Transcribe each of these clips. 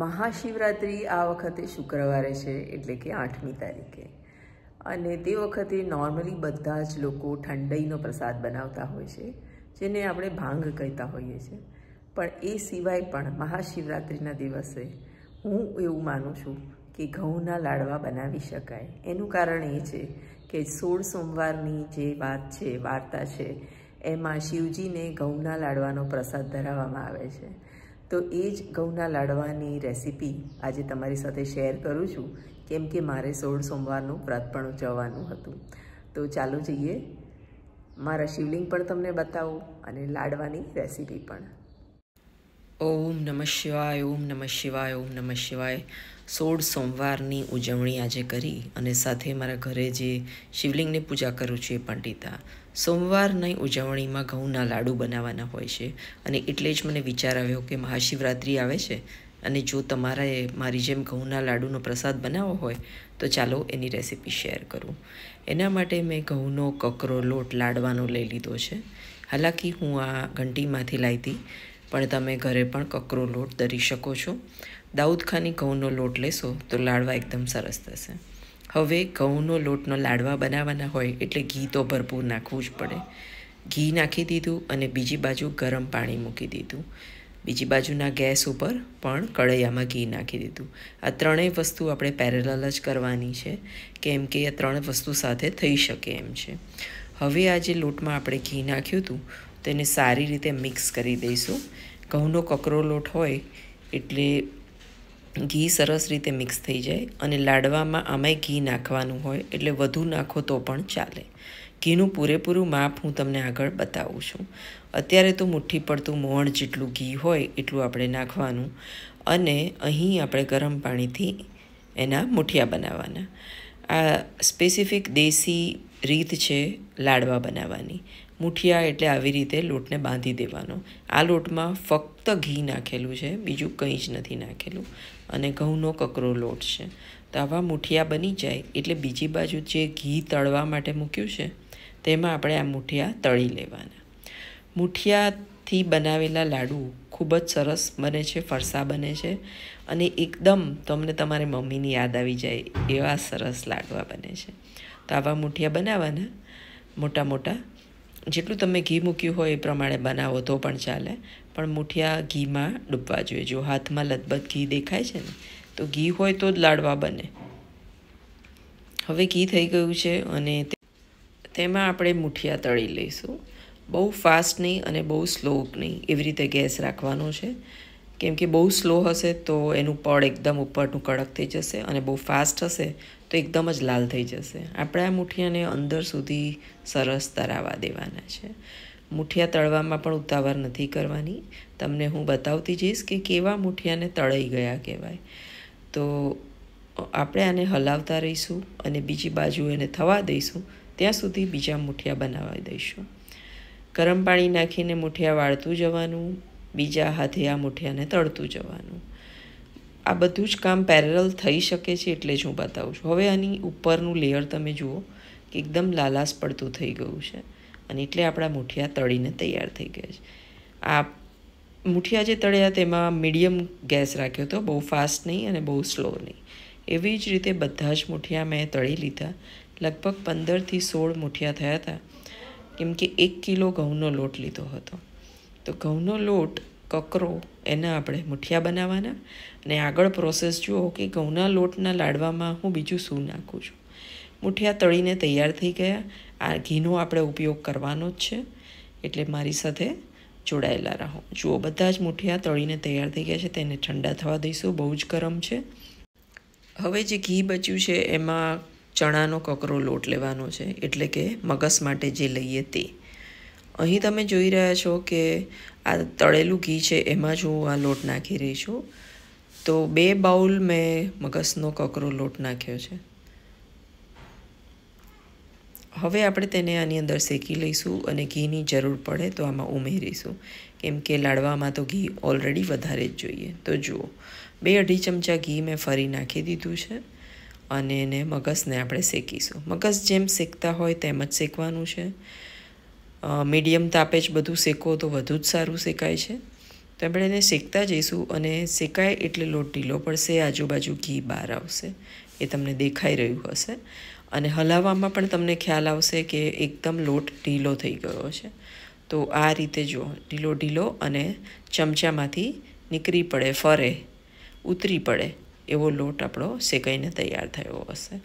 મહાશિવરાત્રિ આ વખતે શુક્રવારે છે એટલે કે આઠમી તારીખે અને તે વખતે નોર્મલી બધા જ લોકો ઠંડઈનો પ્રસાદ બનાવતા હોય છે જેને આપણે ભાંગ કહેતા હોઈએ છીએ પણ એ સિવાય પણ મહાશિવરાત્રિના દિવસે હું એવું માનું છું કે ઘઉંના લાડવા બનાવી શકાય એનું કારણ એ છે કે સોળ સોમવારની જે વાત છે વાર્તા છે એમાં શિવજીને ઘઉંના લાડવાનો પ્રસાદ ધરાવવામાં આવે છે તો એ જ ઘઉંના લાડવાની રેસીપી આજે તમારી સાથે શેર કરું છું કેમ કે મારે સોળ સોમવારનું વ્રત પણ ઉજવવાનું હતું તો ચાલુ જઈએ મારા શિવલિંગ પણ તમને બતાવું અને લાડવાની રેસીપી પણ ઓમ નમઃ શિવાય ઓમ નમઃ શિવાય ઓમ નમઃ શિવાય સોળ સોમવારની ઉજવણી આજે કરી અને સાથે મારા ઘરે જે શિવલિંગની પૂજા કરું છું એ પંડિતા સોમવારની ઉજવણીમાં ઘઉંના લાડુ બનાવવાના હોય છે અને એટલે જ મને વિચાર આવ્યો કે મહાશિવરાત્રિ આવે છે અને જો તમારે મારી જેમ ઘઉંના લાડુનો પ્રસાદ બનાવવો હોય તો ચાલો એની રેસીપી શેર કરું એના માટે મેં ઘઉંનો કકરો લોટ લાડવાનો લઈ લીધો છે હાલાકી હું આ ઘંટીમાંથી લાવી હતી પણ તમે ઘરે પણ કકરો લોટ દરી શકો છો દાઉદખાની ઘઉંનો લોટ લેશો તો લાડવા એકદમ સરસ થશે હવે ઘઉંનો લોટનો લાડવા બનાવવાના હોય એટલે ઘી તો ભરપૂર નાખવું જ પડે ઘી નાખી દીધું અને બીજી બાજુ ગરમ પાણી મૂકી દીધું બીજી બાજુના ગેસ ઉપર પણ કડૈયામાં ઘી નાખી દીધું આ ત્રણેય વસ્તુ આપણે પેરેલલ જ કરવાની છે કેમ કે આ ત્રણ વસ્તુ સાથે થઈ શકે એમ છે હવે આ જે લોટમાં આપણે ઘી નાખ્યું હતું તેને સારી રીતે મિક્સ કરી દઈશું ઘઉંનો કકરો લોટ હોય એટલે ઘી સરસ રીતે મિક્સ થઈ જાય અને લાડવામાં આમાંય ઘી નાખવાનું હોય એટલે વધુ નાખો તો પણ ચાલે ઘીનું પૂરેપૂરું માપ હું તમને આગળ બતાવું છું અત્યારે તો મુઠ્ઠી પડતું મોણ જેટલું ઘી હોય એટલું આપણે નાખવાનું અને અહીં આપણે ગરમ પાણીથી એના મુઠિયા બનાવવાના આ સ્પેસિફિક દેશી રીત છે લાડવા બનાવવાની મુઠિયા એટલે આવી રીતે લોટને બાંધી દેવાનો આ લોટમાં ફક્ત ઘી નાખેલું છે બીજું કંઈ જ નથી નાખેલું અને ઘઉંનો કકરો લોટ છે તો આવા મુઠિયા બની જાય એટલે બીજી બાજુ જે ઘી તળવા માટે મૂક્યું છે તેમાં આપણે આ મુઠિયા તળી લેવાના મુઠિયાથી બનાવેલા લાડુ ખૂબ જ સરસ બને છે ફરસા બને છે અને એકદમ તમને તમારી મમ્મીની યાદ આવી જાય એવા સરસ લાડવા બને છે તો આવા મુઠિયા બનાવવાના મોટા મોટા જેટલું તમે ઘી મૂક્યું હોય એ પ્રમાણે બનાવો તો પણ ચાલે પણ મૂઠિયા ઘીમાં ડૂબવા જોઈએ જો હાથમાં લથબથ ઘી દેખાય છે ને તો ઘી હોય તો જ લાડવા બને હવે ઘી થઈ ગયું છે અને તેમાં આપણે મૂઠિયા તળી લઈશું બહુ ફાસ્ટ નહીં અને બહુ સ્લો નહીં એવી રીતે ગેસ રાખવાનો છે કેમ કે બહુ સ્લો હશે તો એનું પડ એકદમ ઉપરનું કડક થઈ જશે અને બહુ ફાસ્ટ હશે તો એકદમ જ લાલ થઈ જશે આપણે આ મુઠિયાને અંદર સુધી સરસ તરાવા દેવાના છે મુઠિયા તળવામાં પણ ઉતાવળ નથી કરવાની તમને હું બતાવતી જઈશ કે કેવા મુઠિયાને તળાઈ ગયા કહેવાય તો આપણે આને હલાવતા રહીશું અને બીજી બાજુ એને થવા દઈશું ત્યાં સુધી બીજા મુઠિયા બનાવી દઈશું ગરમ પાણી નાખીને મુઠિયા વાળતું જવાનું બીજા હાથે આ મુઠિયાને તળતું જવાનું આ બધું જ કામ પેરેલલ થઈ શકે છે એટલે જ હું બતાવું છું હવે આની ઉપરનું લેયર તમે જુઓ કે એકદમ લાલાશ પડતું થઈ ગયું છે અને એટલે આપણા મુઠિયા તળીને તૈયાર થઈ ગયા છે આ મુઠિયા જે તળ્યા તેમાં મીડિયમ ગેસ રાખ્યો હતો બહુ ફાસ્ટ નહીં અને બહુ સ્લો નહીં એવી જ રીતે બધા જ મુઠિયા મેં તળી લીધા લગભગ પંદરથી સોળ મુઠિયા થયા હતા કેમ કે એક કિલો ઘઉંનો લોટ લીધો હતો તો ઘઉંનો લોટ કકરો એના આપણે મુઠિયા બનાવવાના અને આગળ પ્રોસેસ જુઓ કે ઘઉંના લોટના લાડવામાં હું બીજું શું નાખું છું મુઠિયા તળીને તૈયાર થઈ ગયા આ ઘીનો આપણે ઉપયોગ કરવાનો જ છે એટલે મારી સાથે જોડાયેલા રહો જુઓ બધા જ મુઠિયા તળીને તૈયાર થઈ ગયા છે તેને ઠંડા થવા દઈશું બહુ જ ગરમ છે હવે જે ઘી બચ્યું છે એમાં ચણાનો કકરો લોટ લેવાનો છે એટલે કે મગસ માટે જે લઈએ તે અહીં તમે જોઈ રહ્યા છો કે આ તળેલું ઘી છે એમાં જ હું આ લોટ નાખી રહી છું તો બે બાઉલ મેં મગસનો કકરો લોટ નાખ્યો છે હવે આપણે તેને આની અંદર શેકી લઈશું અને ઘીની જરૂર પડે તો આમાં ઉમેરીશું કેમ કે લાડવામાં તો ઘી ઓલરેડી વધારે જ જોઈએ તો જુઓ બે અઢી ચમચા ઘી મેં ફરી નાખી દીધું છે અને એને મગસને આપણે શેકીશું મગસ જેમ શેકતા હોય તેમ જ શેકવાનું છે મીડિયમ તાપે જ બધું શેકો તો વધુ જ સારું શેકાય છે તો આપણે એને શેકતા જઈશું અને શેકાય એટલે લોટ ઢીલો પડશે આજુબાજુ ઘી બહાર આવશે એ તમને દેખાઈ રહ્યું હશે અને હલાવવામાં પણ તમને ખ્યાલ આવશે કે એકદમ લોટ ઢીલો થઈ ગયો છે તો આ રીતે જો ઢીલો ઢીલો અને ચમચામાંથી નીકળી પડે ફરે ઉતરી પડે એવો લોટ આપણો શેકાઈને તૈયાર થયો હશે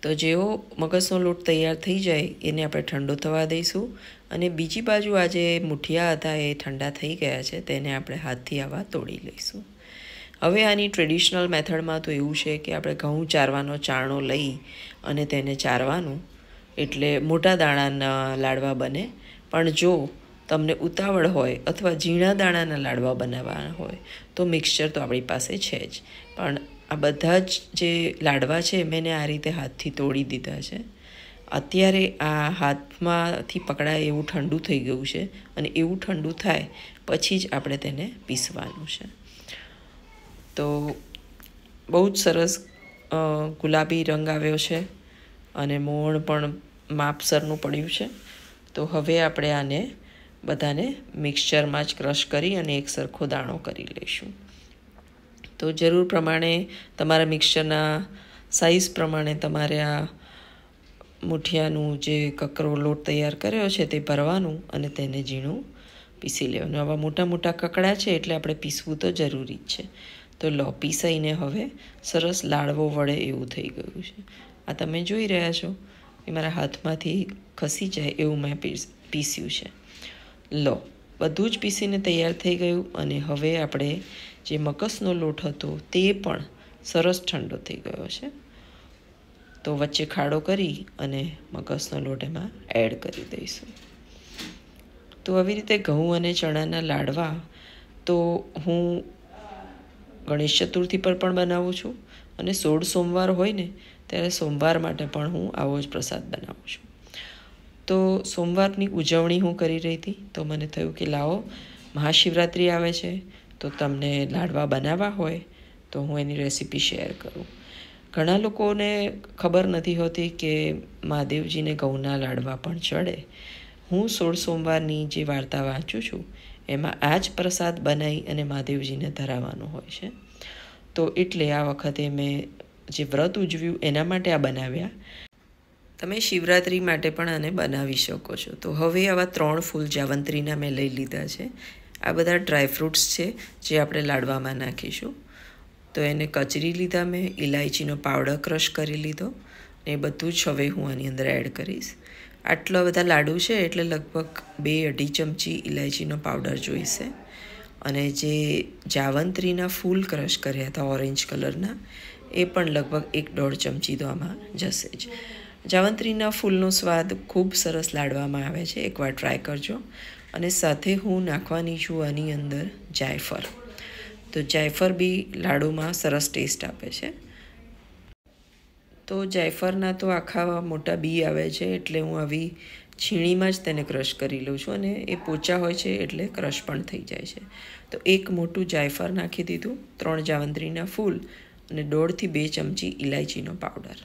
તો જેવો મગજનો લોટ તૈયાર થઈ જાય એને આપણે ઠંડો થવા દઈશું અને બીજી બાજુ આ જે મુઠિયા હતા એ ઠંડા થઈ ગયા છે તેને આપણે હાથથી આવા તોડી લઈશું હવે આની ટ્રેડિશનલ મેથડમાં તો એવું છે કે આપણે ઘઉં ચારવાનો ચારણો લઈ અને તેને ચારવાનું એટલે મોટા દાણાના લાડવા બને પણ જો તમને ઉતાવળ હોય અથવા ઝીણા દાણાના લાડવા બનાવવાના હોય તો મિક્સચર તો આપણી પાસે છે જ પણ આ બધા જ જે લાડવા છે મેં આ રીતે હાથથી તોડી દીધા છે અત્યારે આ હાથમાંથી પકડાય એવું ઠંડુ થઈ ગયું છે અને એવું ઠંડુ થાય પછી જ આપણે તેને પીસવાનું છે તો બહુ જ સરસ ગુલાબી રંગ આવ્યો છે અને મોણ પણ માપસરનું પડ્યું છે તો હવે આપણે આને બધાને મિક્સચરમાં જ ક્રશ કરી અને એક સરખો દાણો કરી લઈશું તો જરૂર પ્રમાણે તમારા મિક્સરના સાઇઝ પ્રમાણે તમારે આ મુઠિયાનું જે કકરો લોટ તૈયાર કર્યો છે તે ભરવાનું અને તેને ઝીણું પીસી લેવાનું આવા મોટા મોટા કકડા છે એટલે આપણે પીસવું તો જરૂરી જ છે તો લો પીસાઈને હવે સરસ લાડવો વળે એવું થઈ ગયું છે આ તમે જોઈ રહ્યા છો એ મારા હાથમાંથી ખસી જાય એવું મેં પીસ્યું છે લો બધું જ પીસીને તૈયાર થઈ ગયું અને હવે આપણે જે મકસનો લોટ હતો તે પણ સરસ ઠંડો થઈ ગયો છે તો વચ્ચે ખાડો કરી અને મગસનો લોટ એમાં એડ કરી દઈશું તો આવી રીતે ઘઉં અને ચણાના લાડવા તો હું ગણેશ ચતુર્થી પર પણ બનાવું છું અને સોળ સોમવાર હોય ને ત્યારે સોમવાર માટે પણ હું આવો જ પ્રસાદ બનાવું છું તો સોમવારની ઉજવણી હું કરી રહી હતી તો મને થયું કે લાવો મહાશિવરાત્રિ આવે છે તો તમને લાડવા બનાવવા હોય તો હું એની રેસીપી શેર કરું ઘણા લોકોને ખબર નથી હોતી કે મહાદેવજીને ઘઉંના લાડવા પણ ચડે હું સોળ સોમવારની જે વાર્તા વાંચું છું એમાં આ જ પ્રસાદ બનાવી અને મહાદેવજીને ધરાવવાનો હોય છે તો એટલે આ વખતે મેં જે વ્રત ઉજવ્યું એના માટે આ બનાવ્યા તમે શિવરાત્રિ માટે પણ આને બનાવી શકો છો તો હવે આવા ત્રણ ફૂલ જાવંત્રીના મેં લઈ લીધા છે આ બધા ડ્રાયફ્રૂટ્સ છે જે આપણે લાડવામાં નાખીશું તો એને કચરી લીધા મેં ઇલાયચીનો પાવડર ક્રશ કરી લીધો એ બધું જ હવે હું આની અંદર એડ કરીશ આટલા બધા લાડુ છે એટલે લગભગ બે અઢી ચમચી ઇલાયચીનો પાવડર જોઈશે અને જે જાવંત્રીના ફૂલ ક્રશ કર્યા હતા ઓરેન્જ કલરના એ પણ લગભગ એક દોઢ ચમચી તો આમાં જશે જ જાવંત્રીના ફૂલનો સ્વાદ ખૂબ સરસ લાડવામાં આવે છે એકવાર ટ્રાય કરજો અને સાથે હું નાખવાની છું આની અંદર જાયફળ તો જાયફળ બી લાડુમાં સરસ ટેસ્ટ આપે છે તો જાયફળના તો આખા મોટા બી આવે છે એટલે હું આવી છીણીમાં જ તેને ક્રશ કરી લઉં છું અને એ પોચા હોય છે એટલે ક્રશ પણ થઈ જાય છે તો એક મોટું જાયફળ નાખી દીધું ત્રણ જાવંત્રીના ફૂલ અને દોઢથી બે ચમચી ઇલાયચીનો પાવડર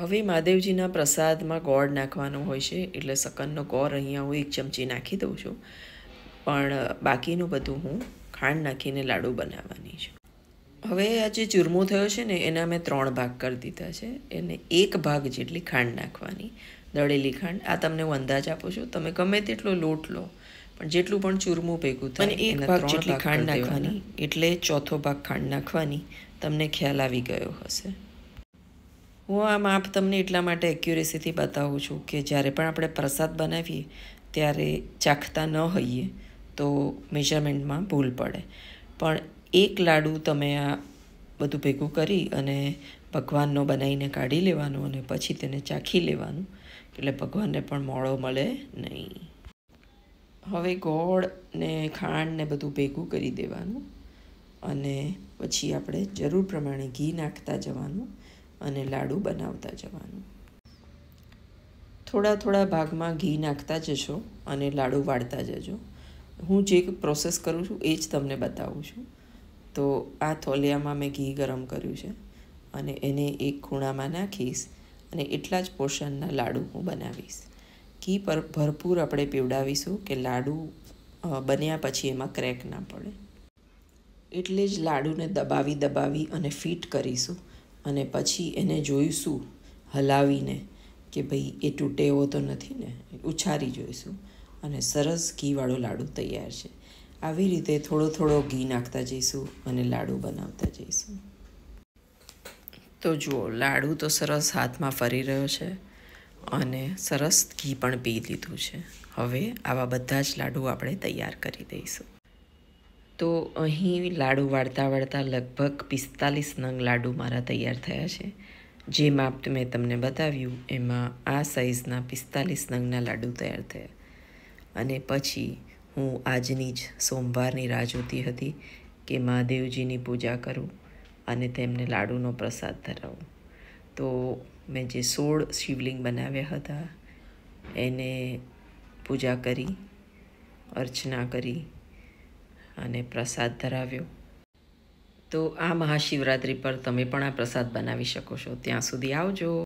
હવે મહાદેવજીના પ્રસાદમાં ગોળ નાખવાનો હોય છે એટલે સકનનો ગોળ અહીંયા હું એક ચમચી નાખી દઉં છું પણ બાકીનું બધું હું ખાંડ નાખીને લાડુ બનાવવાની છું હવે આ જે ચૂરમો થયો છે ને એના મેં ત્રણ ભાગ કરી દીધા છે એને એક ભાગ જેટલી ખાંડ નાખવાની દળેલી ખાંડ આ તમને હું અંદાજ આપું છું તમે ગમે તેટલો લોટ લો પણ જેટલું પણ ચૂરમું ભેગું થાય અને એક ભાગ જેટલી ખાંડ નાખવાની એટલે ચોથો ભાગ ખાંડ નાખવાની તમને ખ્યાલ આવી ગયો હશે હું આ માપ તમને એટલા માટે એક્યુરેસીથી બતાવું છું કે જ્યારે પણ આપણે પ્રસાદ બનાવીએ ત્યારે ચાખતા ન હોઈએ તો મેજરમેન્ટમાં ભૂલ પડે પણ એક લાડુ તમે આ બધું ભેગું કરી અને ભગવાનનો બનાવીને કાઢી લેવાનું અને પછી તેને ચાખી લેવાનું એટલે ભગવાનને પણ મોળો મળે નહીં હવે ગોળ ને ખાંડ ને બધું ભેગું કરી દેવાનું અને પછી આપણે જરૂર પ્રમાણે ઘી નાખતા જવાનું અને લાડુ બનાવતા જવાનું થોડા થોડા ભાગમાં ઘી નાખતા જશો અને લાડુ વાળતા જજો હું જે પ્રોસેસ કરું છું એ જ તમને બતાવું છું તો આ થોલિયામાં મેં ઘી ગરમ કર્યું છે અને એને એક ખૂણામાં નાખીશ અને એટલા જ પોષણના લાડુ હું બનાવીશ ઘી પર ભરપૂર આપણે પીવડાવીશું કે લાડુ બન્યા પછી એમાં ક્રેક ના પડે એટલે જ લાડુને દબાવી દબાવી અને ફિટ કરીશું અને પછી એને જોઈશું હલાવીને કે ભાઈ એ તૂટે એવો તો નથી ને ઉછારી જોઈશું અને સરસ ઘીવાળો લાડુ તૈયાર છે આવી રીતે થોડો થોડો ઘી નાખતા જઈશું અને લાડુ બનાવતા જઈશું તો જુઓ લાડુ તો સરસ હાથમાં ફરી રહ્યો છે અને સરસ ઘી પણ પી લીધું છે હવે આવા બધા જ લાડુ આપણે તૈયાર કરી દઈશું તો અહીં લાડુ વાળતા વાળતા લગભગ પિસ્તાલીસ નંગ લાડુ મારા તૈયાર થયા છે જે માપ મેં તમને બતાવ્યું એમાં આ સાઇઝના પિસ્તાલીસ નંગના લાડુ તૈયાર થયા અને પછી હું આજની જ સોમવારની રાહ જોતી હતી કે મહાદેવજીની પૂજા કરું અને તેમને લાડુનો પ્રસાદ ધરાવું તો મેં જે સોળ શિવલિંગ બનાવ્યા હતા એને પૂજા કરી અર્ચના કરી અને પ્રસાદ ધરાવ્યો તો આ મહાશિવરાત્રિ પર તમે પણ આ પ્રસાદ બનાવી શકો છો ત્યાં સુધી આવજો